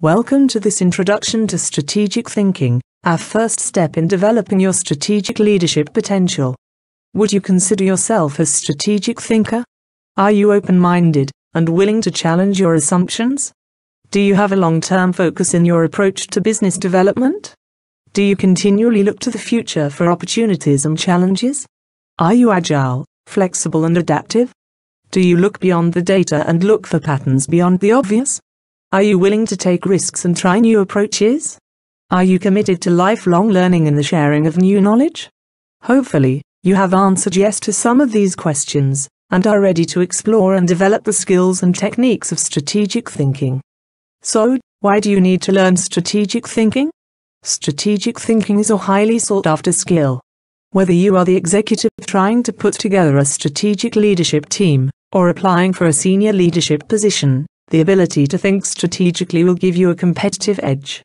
Welcome to this introduction to strategic thinking, our first step in developing your strategic leadership potential. Would you consider yourself a strategic thinker? Are you open minded and willing to challenge your assumptions? Do you have a long term focus in your approach to business development? Do you continually look to the future for opportunities and challenges? Are you agile, flexible, and adaptive? Do you look beyond the data and look for patterns beyond the obvious? Are you willing to take risks and try new approaches? Are you committed to lifelong learning and the sharing of new knowledge? Hopefully, you have answered yes to some of these questions and are ready to explore and develop the skills and techniques of strategic thinking. So, why do you need to learn strategic thinking? Strategic thinking is a highly sought after skill. Whether you are the executive trying to put together a strategic leadership team or applying for a senior leadership position, the ability to think strategically will give you a competitive edge.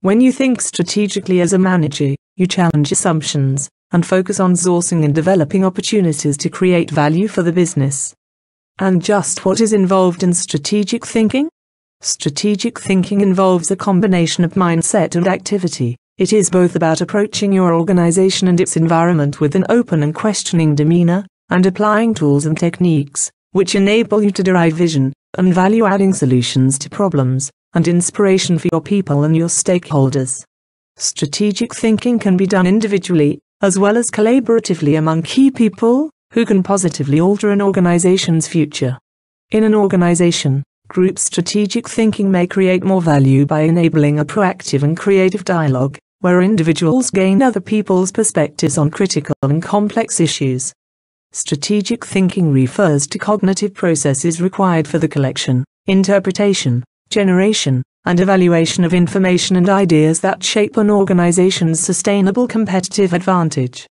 When you think strategically as a manager, you challenge assumptions and focus on sourcing and developing opportunities to create value for the business. And just what is involved in strategic thinking? Strategic thinking involves a combination of mindset and activity. It is both about approaching your organization and its environment with an open and questioning demeanor, and applying tools and techniques which enable you to derive vision and value-adding solutions to problems and inspiration for your people and your stakeholders. Strategic thinking can be done individually, as well as collaboratively among key people, who can positively alter an organization's future. In an organization, group strategic thinking may create more value by enabling a proactive and creative dialogue, where individuals gain other people's perspectives on critical and complex issues. Strategic thinking refers to cognitive processes required for the collection, interpretation, generation, and evaluation of information and ideas that shape an organization's sustainable competitive advantage.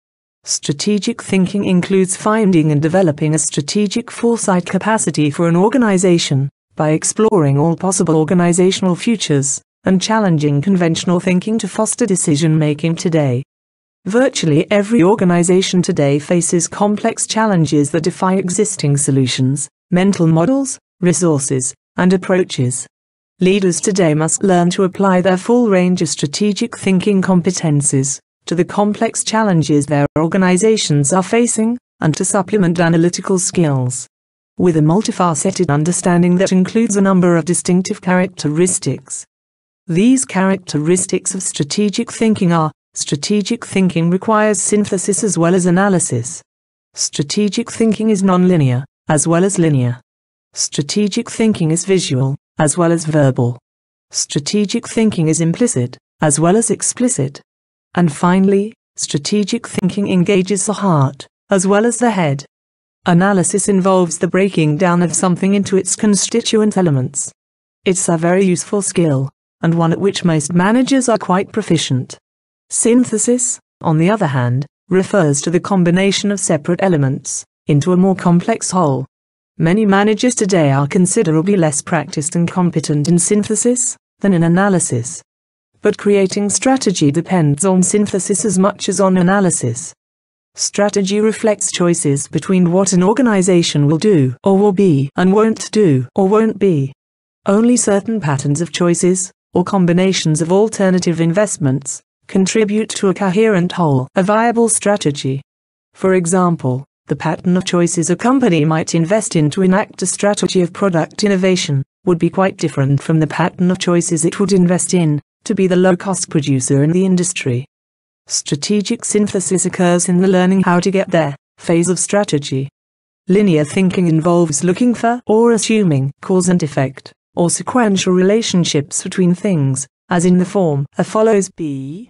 Strategic thinking includes finding and developing a strategic foresight capacity for an organization by exploring all possible organizational futures and challenging conventional thinking to foster decision making today. Virtually every organization today faces complex challenges that defy existing solutions, mental models, resources, and approaches. Leaders today must learn to apply their full range of strategic thinking competences to the complex challenges their organizations are facing and to supplement analytical skills. With a multifaceted understanding that includes a number of distinctive characteristics. These characteristics of strategic thinking are Strategic thinking requires synthesis as well as analysis. Strategic thinking is nonlinear, as well as linear. Strategic thinking is visual, as well as verbal. Strategic thinking is implicit, as well as explicit. And finally, strategic thinking engages the heart, as well as the head. Analysis involves the breaking down of something into its constituent elements. It's a very useful skill, and one at which most managers are quite proficient. Synthesis, on the other hand, refers to the combination of separate elements into a more complex whole. Many managers today are considerably less practiced and competent in synthesis than in analysis. But creating strategy depends on synthesis as much as on analysis. Strategy reflects choices between what an organization will do or will be and won't do or won't be. Only certain patterns of choices, or combinations of alternative investments, contribute to a coherent whole, a viable strategy. For example, the pattern of choices a company might invest in to enact a strategy of product innovation would be quite different from the pattern of choices it would invest in to be the low cost producer in the industry. Strategic synthesis occurs in the learning how to get there phase of strategy. Linear thinking involves looking for or assuming cause and effect, or sequential relationships between things, as in the form A follows B,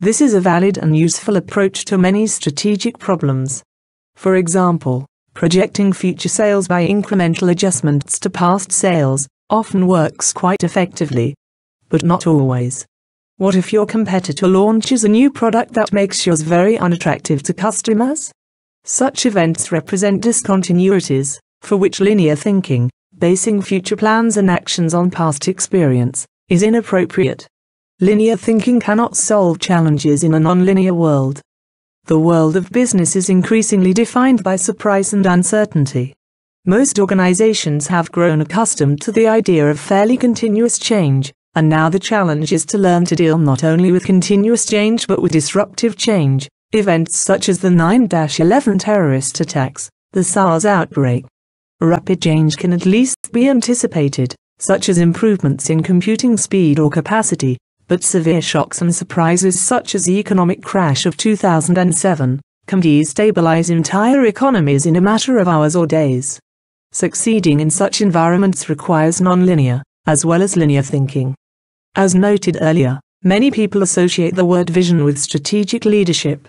this is a valid and useful approach to many strategic problems. For example, projecting future sales by incremental adjustments to past sales often works quite effectively, but not always. What if your competitor launches a new product that makes yours very unattractive to customers? Such events represent discontinuities, for which linear thinking, basing future plans and actions on past experience, is inappropriate. Linear thinking cannot solve challenges in a nonlinear world. The world of business is increasingly defined by surprise and uncertainty. Most organizations have grown accustomed to the idea of fairly continuous change, and now the challenge is to learn to deal not only with continuous change but with disruptive change, events such as the 9 11 terrorist attacks, the SARS outbreak. Rapid change can at least be anticipated, such as improvements in computing speed or capacity, but severe shocks and surprises such as the economic crash of 2007 can destabilize entire economies in a matter of hours or days. Succeeding in such environments requires nonlinear, as well as linear thinking. As noted earlier, many people associate the word vision with strategic leadership.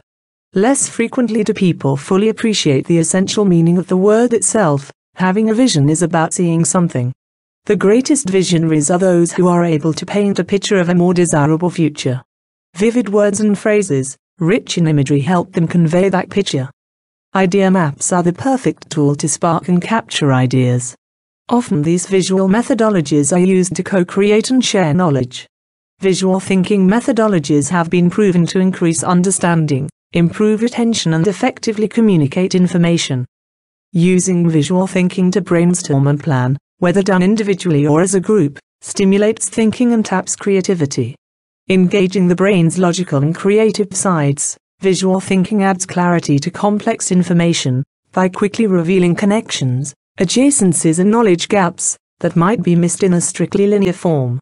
Less frequently do people fully appreciate the essential meaning of the word itself, having a vision is about seeing something, the greatest visionaries are those who are able to paint a picture of a more desirable future. Vivid words and phrases, rich in imagery help them convey that picture. Idea maps are the perfect tool to spark and capture ideas. Often these visual methodologies are used to co-create and share knowledge. Visual thinking methodologies have been proven to increase understanding, improve retention and effectively communicate information. Using visual thinking to brainstorm and plan, whether done individually or as a group, stimulates thinking and taps creativity. Engaging the brain's logical and creative sides, visual thinking adds clarity to complex information by quickly revealing connections, adjacencies and knowledge gaps that might be missed in a strictly linear form.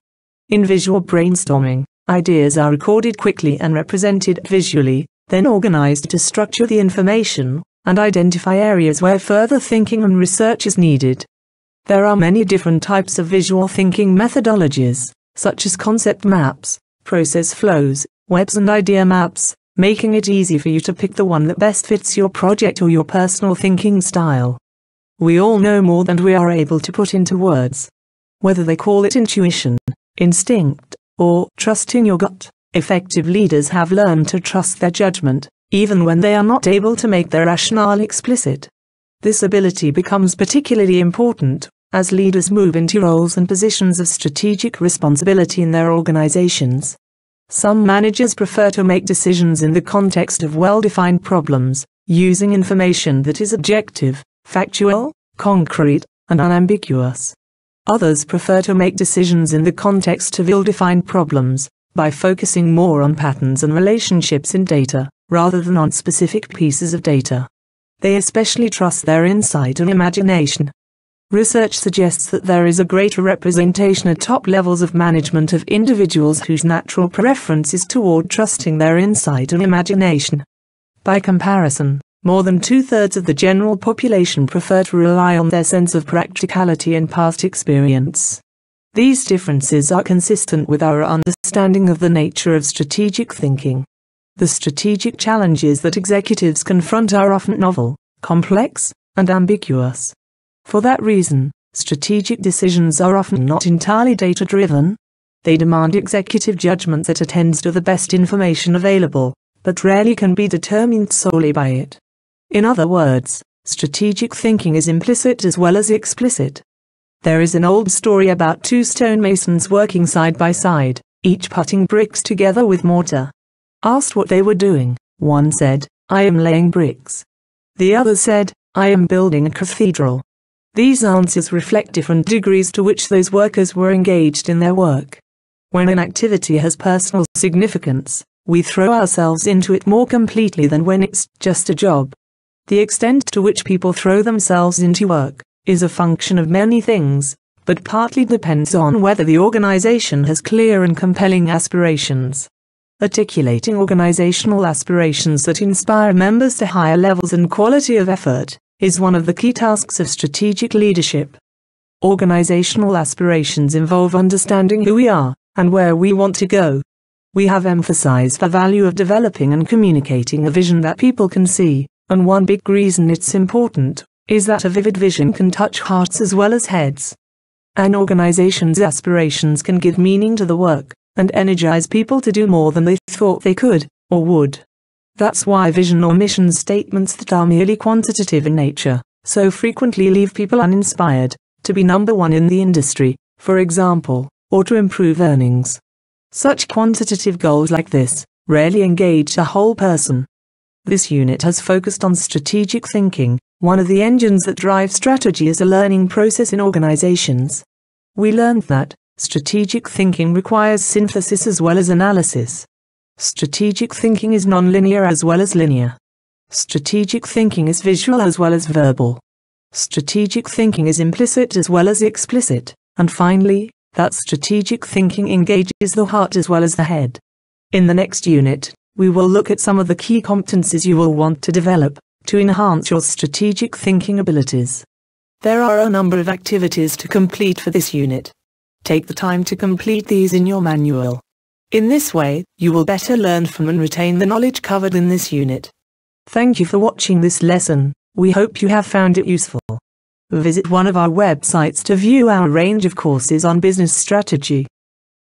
In visual brainstorming, ideas are recorded quickly and represented visually, then organized to structure the information and identify areas where further thinking and research is needed. There are many different types of visual thinking methodologies, such as concept maps, process flows, webs and idea maps, making it easy for you to pick the one that best fits your project or your personal thinking style. We all know more than we are able to put into words. Whether they call it intuition, instinct, or trust in your gut, effective leaders have learned to trust their judgment, even when they are not able to make their rationale explicit. This ability becomes particularly important as leaders move into roles and positions of strategic responsibility in their organizations, some managers prefer to make decisions in the context of well-defined problems, using information that is objective, factual, concrete, and unambiguous. Others prefer to make decisions in the context of ill-defined problems, by focusing more on patterns and relationships in data, rather than on specific pieces of data. They especially trust their insight and imagination, Research suggests that there is a greater representation at top levels of management of individuals whose natural preference is toward trusting their insight and imagination. By comparison, more than two-thirds of the general population prefer to rely on their sense of practicality and past experience. These differences are consistent with our understanding of the nature of strategic thinking. The strategic challenges that executives confront are often novel, complex, and ambiguous. For that reason, strategic decisions are often not entirely data driven. They demand executive judgment that attends to the best information available, but rarely can be determined solely by it. In other words, strategic thinking is implicit as well as explicit. There is an old story about two stonemasons working side by side, each putting bricks together with mortar. Asked what they were doing, one said, I am laying bricks. The other said, I am building a cathedral. These answers reflect different degrees to which those workers were engaged in their work. When an activity has personal significance, we throw ourselves into it more completely than when it's just a job. The extent to which people throw themselves into work is a function of many things, but partly depends on whether the organization has clear and compelling aspirations. Articulating organizational aspirations that inspire members to higher levels and quality of effort is one of the key tasks of strategic leadership. Organizational aspirations involve understanding who we are and where we want to go. We have emphasized the value of developing and communicating a vision that people can see, and one big reason it's important is that a vivid vision can touch hearts as well as heads. An organization's aspirations can give meaning to the work and energize people to do more than they thought they could or would. That's why vision or mission statements that are merely quantitative in nature so frequently leave people uninspired to be number one in the industry, for example, or to improve earnings. Such quantitative goals like this rarely engage a whole person. This unit has focused on strategic thinking. One of the engines that drives strategy is a learning process in organizations. We learned that strategic thinking requires synthesis as well as analysis. Strategic thinking is nonlinear as well as linear. Strategic thinking is visual as well as verbal. Strategic thinking is implicit as well as explicit. And finally, that strategic thinking engages the heart as well as the head. In the next unit, we will look at some of the key competencies you will want to develop to enhance your strategic thinking abilities. There are a number of activities to complete for this unit. Take the time to complete these in your manual. In this way, you will better learn from and retain the knowledge covered in this unit. Thank you for watching this lesson. We hope you have found it useful. Visit one of our websites to view our range of courses on business strategy.